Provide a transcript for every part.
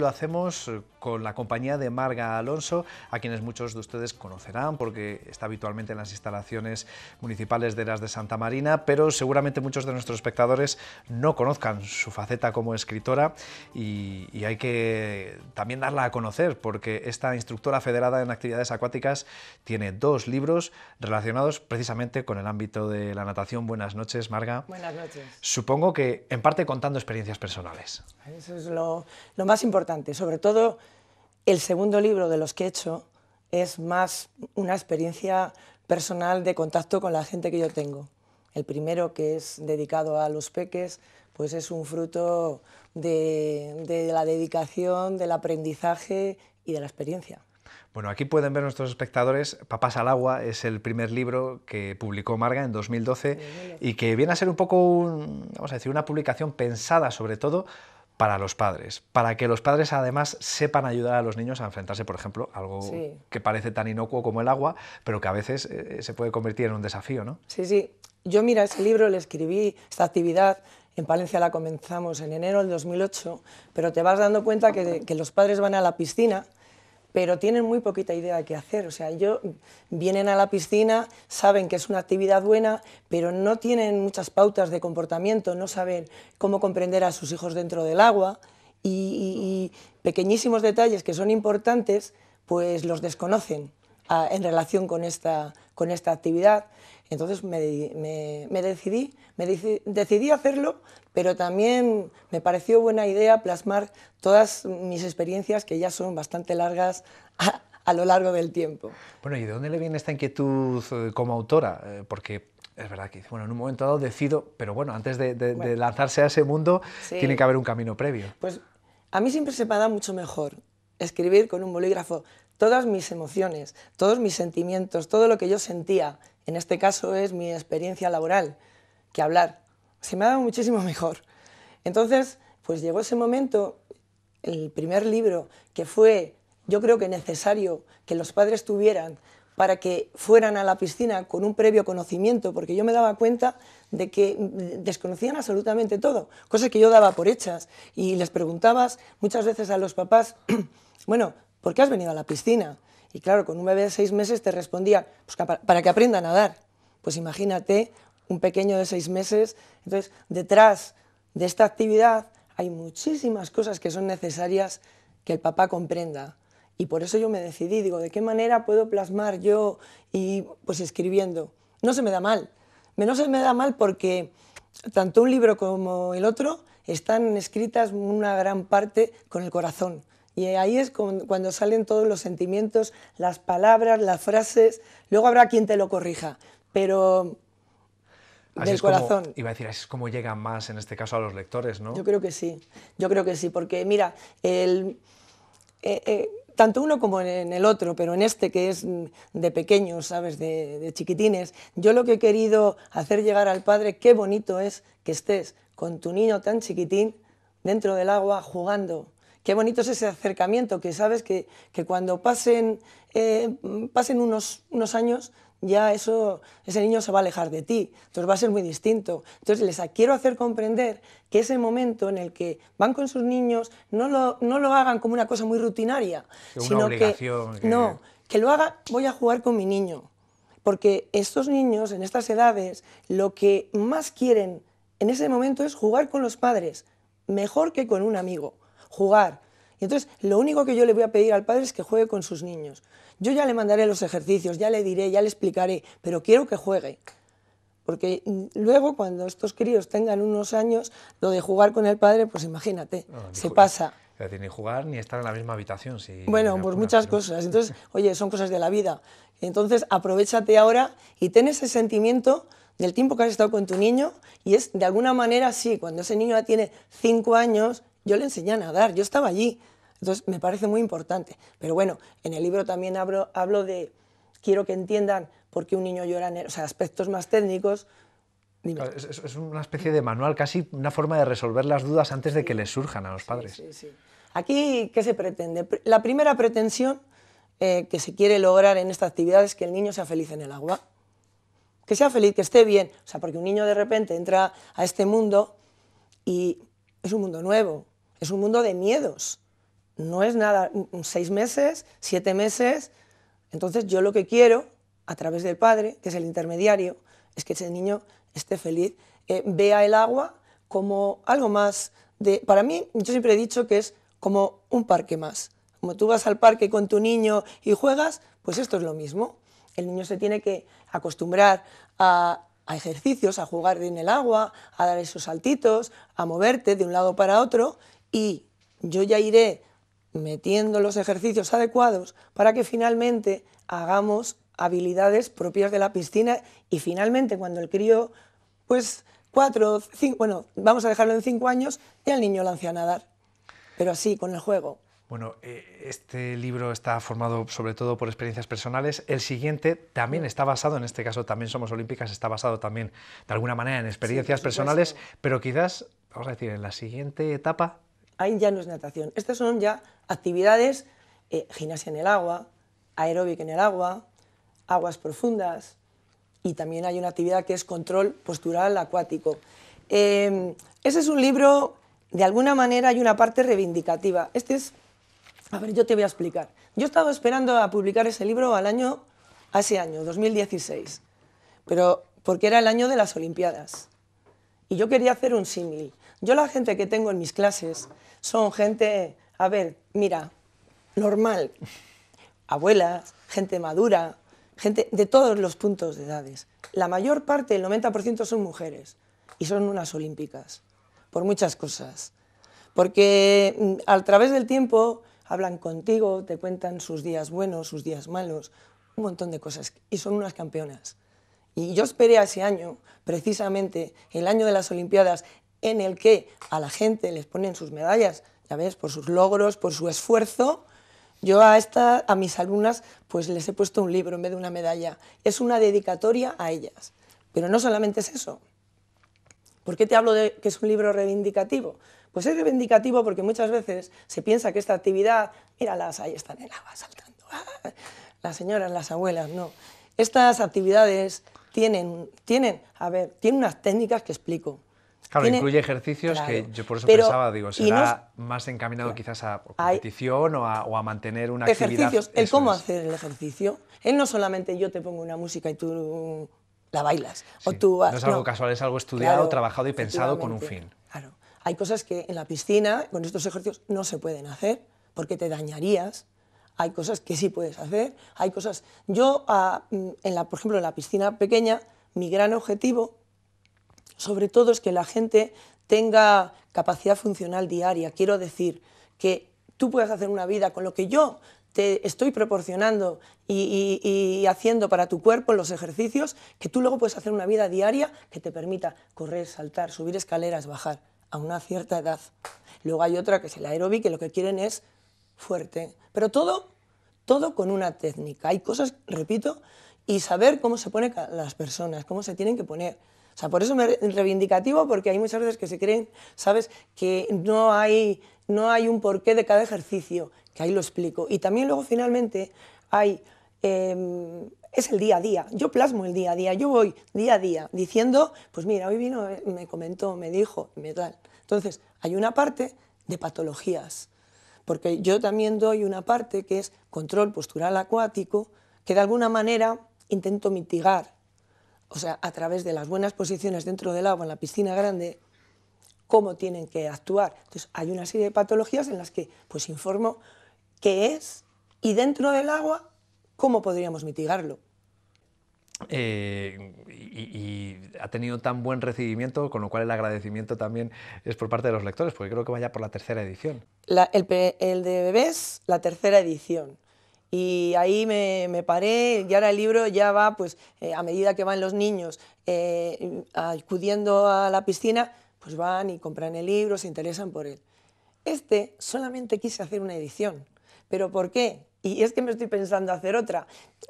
lo hacemos eh, con la compañía de Marga Alonso, a quienes muchos de ustedes conocerán porque está habitualmente en las instalaciones municipales de las de Santa Marina, pero seguramente muchos de nuestros espectadores no conozcan su faceta como escritora y, hay que también darla a conocer porque esta instructora federada en actividades acuáticas tiene dos libros relacionados precisamente con el ámbito de la natación. Buenas noches, Marga. Buenas noches. Supongo que en parte contando experiencias personales. Eso es lo más importante sobre todo, el segundo libro de los que he hecho es más una experiencia personal de contacto con la gente que yo tengo. El primero, que es dedicado a los peques, pues es un fruto de, la dedicación, del aprendizaje y de la experiencia. Bueno, aquí pueden ver nuestros espectadores, Papás al agua es el primer libro que publicó Marga en 2012 y que viene a ser un poco, un, vamos a decir, una publicación pensada sobre todo para los padres, para que los padres además sepan ayudar a los niños a enfrentarse, por ejemplo, a algo que parece tan inocuo como el agua, pero que a veces eh, eh, se puede convertir en un desafío, ¿no? Sí, sí. Yo mira ese libro, le escribí esta actividad en Palencia la comenzamos en enero del 2008, pero te vas dando cuenta que, que los padres van a la piscina pero tienen muy poquita idea de qué hacer. O sea, ellos vienen a la piscina, saben que es una actividad buena, pero no tienen muchas pautas de comportamiento, no saben cómo comprender a sus hijos dentro del agua y, pequeñísimos detalles que son importantes, pues los desconocen ah, en relación con esta, con esta actividad. Entonces me, me, decidí, me decidí hacerlo, pero también me pareció buena idea plasmar todas mis experiencias, que ya son bastante largas, a, lo largo del tiempo. Bueno, ¿y de dónde le viene esta inquietud eh, como autora? Eh, porque es verdad que bueno, en un momento dado decido, pero bueno, antes de, lanzarse a ese mundo tiene que haber un camino previo. Pues a mí siempre se me dado mucho mejor escribir con un bolígrafo todas mis emociones, todos mis sentimientos, todo lo que yo sentía en este caso es mi experiencia laboral, que hablar. Se me ha dado muchísimo mejor. Entonces, pues llegó ese momento, el primer libro, que fue, yo creo que necesario que los padres tuvieran para que fueran a la piscina con un previo conocimiento, porque yo me daba cuenta de que desconocían absolutamente todo, cosas que yo daba por hechas. Y les preguntabas muchas veces a los papás, bueno, ¿por qué has venido a la piscina? Y claro, con un bebé de seis meses te respondía, pues para que aprenda a nadar. Pues imagínate un pequeño de seis meses. Entonces, detrás de esta actividad hay muchísimas cosas que son necesarias que el papá comprenda. Y por eso yo me decidí, digo, ¿de qué manera puedo plasmar yo y pues escribiendo? No se me da mal. No se me da mal porque tanto un libro como el otro están escritas una gran parte con el corazón. Y ahí es cuando salen todos los sentimientos, las palabras, las frases. Luego habrá quien te lo corrija, pero Así es corazón. Como, iba a decir, es como llega más en este caso a los lectores, ¿no? Yo creo que sí, yo creo que sí, porque mira, el, eh, eh, tanto uno como en el otro, pero en este que es de pequeños, ¿sabes? de, chiquitines, yo lo que he querido hacer llegar al padre, qué bonito es que estés con tu niño tan chiquitín dentro del agua jugando qué bonito es ese acercamiento, que sabes que, cuando pasen, eh, pasen unos, unos años ya eso, ese niño se va a alejar de ti, entonces va a ser muy distinto. Entonces les quiero hacer comprender que ese momento en el que van con sus niños no lo, no lo hagan como una cosa muy rutinaria, sino que, no, que lo haga, voy a jugar con mi niño, porque estos niños en estas edades lo que más quieren en ese momento es jugar con los padres, mejor que con un amigo jugar. Y entonces lo único que yo le voy a pedir al padre es que juegue con sus niños. Yo ya le mandaré los ejercicios, ya le diré, ya le explicaré, pero quiero que juegue. Porque mm, luego cuando estos críos tengan unos años, lo de jugar con el padre, pues imagínate, se pasa. Es decir, ni jugar ni estar en la misma habitación. Si bueno, pues muchas cosas. Entonces, oye, son cosas de la vida. Entonces, aprovechate ahora y ten ese sentimiento del tiempo que has estado con tu niño y es de alguna manera sí, cuando ese niño ya tiene cinco años, yo le enseñé a nadar, yo estaba allí. Entonces, me parece muy importante. Pero bueno, en el libro también hablo, de, quiero que entiendan por qué un niño llora, en el, o sea, aspectos más técnicos. es, una especie de manual, casi una forma de resolver las dudas antes de que les surjan a los padres. Sí, sí, Aquí, ¿qué se pretende? La primera pretensión eh, que se quiere lograr en esta actividad es que el niño sea feliz en el agua. Que sea feliz, que esté bien. O sea, porque un niño de repente entra a este mundo y es un mundo nuevo, es un mundo de miedos. No es nada, mm, seis meses, siete meses. Entonces yo lo que quiero, a través del padre, que es el intermediario, es que ese niño esté feliz, eh, vea el agua como algo más de... Para mí, yo siempre he dicho que es como un parque más. Como tú vas al parque con tu niño y juegas, pues esto es lo mismo. El niño se tiene que acostumbrar a, a ejercicios, a jugar en el agua, a dar esos saltitos, a moverte de un lado para otro y yo ya iré metiendo los ejercicios adecuados para que finalmente hagamos habilidades propias de la piscina y finalmente cuando el crío, pues cuatro, cinco, bueno, vamos a dejarlo en cinco años, ya el niño lance a nadar, pero así, con el juego. Bueno, eh, este libro está formado sobre todo por experiencias personales. El siguiente también está basado, en este caso también Somos Olímpicas, está basado también de alguna manera en experiencias personales, pero quizás, vamos a decir, en la siguiente etapa ahí ya no es natación. Estas son ya actividades, eh, gimnasia en el agua, aeróbica en el agua, aguas profundas y también hay una actividad que es control postural acuático. Em, ese es un libro, de alguna manera hay una parte reivindicativa. Este es, a ver, yo te voy a explicar. Yo estaba esperando a publicar ese libro al año, a ese año, 2016, pero porque era el año de las Olimpiadas. Y yo quería hacer un símil. Yo la gente que tengo en mis clases son gente, a ver, mira, normal, abuelas, gente madura, gente de todos los puntos de edades. La mayor parte, el 90% son mujeres y son unas olímpicas, por muchas cosas. Porque mm, a través del tiempo hablan contigo, te cuentan sus días buenos, sus días malos, un montón de cosas y son unas campeonas. Y yo esperé a ese año, precisamente el año de las Olimpiadas, en el que a la gente les ponen sus medallas, ya ves, por sus logros, por su esfuerzo. Yo a, esta, a mis alumnas pues les he puesto un libro en vez de una medalla. Es una dedicatoria a ellas. Pero no solamente es eso. ¿Por qué te hablo de que es un libro reivindicativo? Pues es reivindicativo porque muchas veces se piensa que esta actividad, míralas, ahí están en el agua saltando, ah, las señoras, las abuelas, no. Estas actividades tienen, tienen, a ver, tienen unas técnicas que explico. Claro, incluye ejercicios que yo por eso pensaba, digo, será más encaminado quizás a competición o, a, mantener una ejercicios, actividad. el cómo hacer el ejercicio. Él no solamente yo te pongo una música y tú la bailas. o tú no es algo casual, es algo estudiado, trabajado y pensado con un fin. Claro, hay cosas que en la piscina, con estos ejercicios, no se pueden hacer porque te dañarías. Hay cosas que sí puedes hacer, hay cosas... Yo, ah, mm, en la, por ejemplo, en la piscina pequeña, mi gran objetivo sobre todo es que la gente tenga capacidad funcional diaria. Quiero decir que tú puedes hacer una vida con lo que yo te estoy proporcionando y, haciendo para tu cuerpo los ejercicios, que tú luego puedes hacer una vida diaria que te permita correr, saltar, subir escaleras, bajar a una cierta edad. Luego hay otra que es el aeróbic, que lo que quieren es fuerte. Pero todo, todo con una técnica. Hay cosas, repito, y saber cómo se ponen las personas, cómo se tienen que poner sea, por eso me reivindicativo, porque hay muchas veces que se creen, ¿sabes?, que no hay, un porqué de cada ejercicio, que ahí lo explico. Y también luego finalmente hay... Em, es el día a día. Yo plasmo el día a día. Yo voy día a día diciendo, pues mira, hoy vino, me comentó, me dijo, me tal. Entonces, hay una parte de patologías, porque yo también doy una parte que es control postural acuático, que de alguna manera intento mitigar o sea, a través de las buenas posiciones dentro del agua, en la piscina grande, cómo tienen que actuar. Entonces, hay una serie de patologías en las que pues informo qué es y dentro del agua, cómo podríamos mitigarlo. Eh, y, ha tenido tan buen recibimiento, con lo cual el agradecimiento también es por parte de los lectores, porque creo que vaya por la tercera edición. el de bebés, la tercera edición. Y ahí me, me paré y ahora el libro ya va, pues eh, a medida que van los niños eh, acudiendo a la piscina, pues van y compran el libro, se interesan por él. Este solamente quise hacer una edición. ¿Pero por qué? Y es que me estoy pensando hacer otra.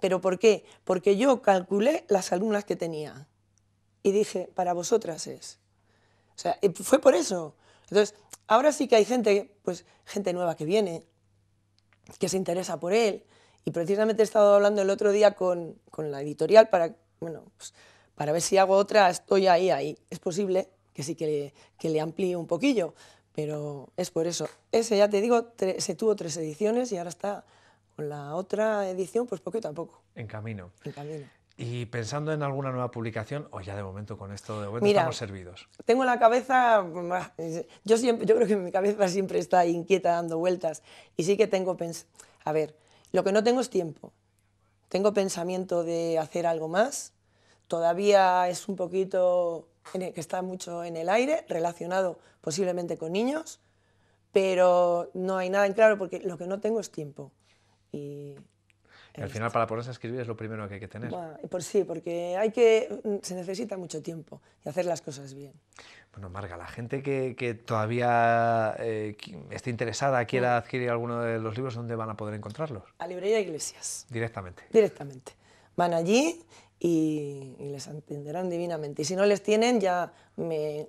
¿Pero por qué? Porque yo calculé las alumnas que tenía y dije, para vosotras es. O sea, fue por eso. Entonces, ahora sí que hay gente, pues gente nueva que viene, que se interesa por él. Y precisamente he estado hablando el otro día con, la editorial para, bueno, pues, para ver si hago otra, estoy ahí, ahí. Es posible que sí que le, que le amplíe un poquillo, pero es por eso. Ese, ya te digo, se tuvo tres ediciones y ahora está con la otra edición, pues poquito a poco. En camino. En camino y pensando en alguna nueva publicación o ya de momento con esto de estamos servidos. Tengo la cabeza, yo siempre, yo creo que mi cabeza siempre está inquieta dando vueltas y sí que tengo a ver, lo que no tengo es tiempo. Tengo pensamiento de hacer algo más. Todavía es un poquito que está mucho en el aire, relacionado posiblemente con niños, pero no hay nada en claro porque lo que no tengo es tiempo. Y al final, para ponerse escribir es lo primero que hay que tener. Bueno, por pues sí, porque hay que, mm, se necesita mucho tiempo y hacer las cosas bien. Bueno, Marga, la gente que, que todavía eh, esté interesada, quiera mm. adquirir alguno de los libros, ¿dónde van a poder encontrarlos? A Librería Iglesias. Directamente. Directamente. Van allí y, les atenderán divinamente. Y si no les tienen, ya me,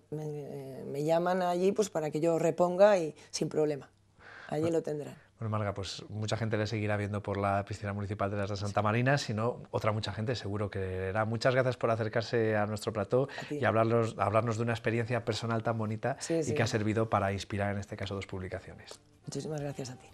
llaman allí pues, para que yo reponga y sin problema. Allí lo tendrán. Marga, pues mucha gente le seguirá viendo por la piscina municipal de las de Santa Marina, sino otra mucha gente seguro que era. Muchas gracias por acercarse a nuestro plató y hablarnos, hablarnos de una experiencia personal tan bonita y que ha servido para inspirar en este caso dos publicaciones. Muchísimas gracias a ti.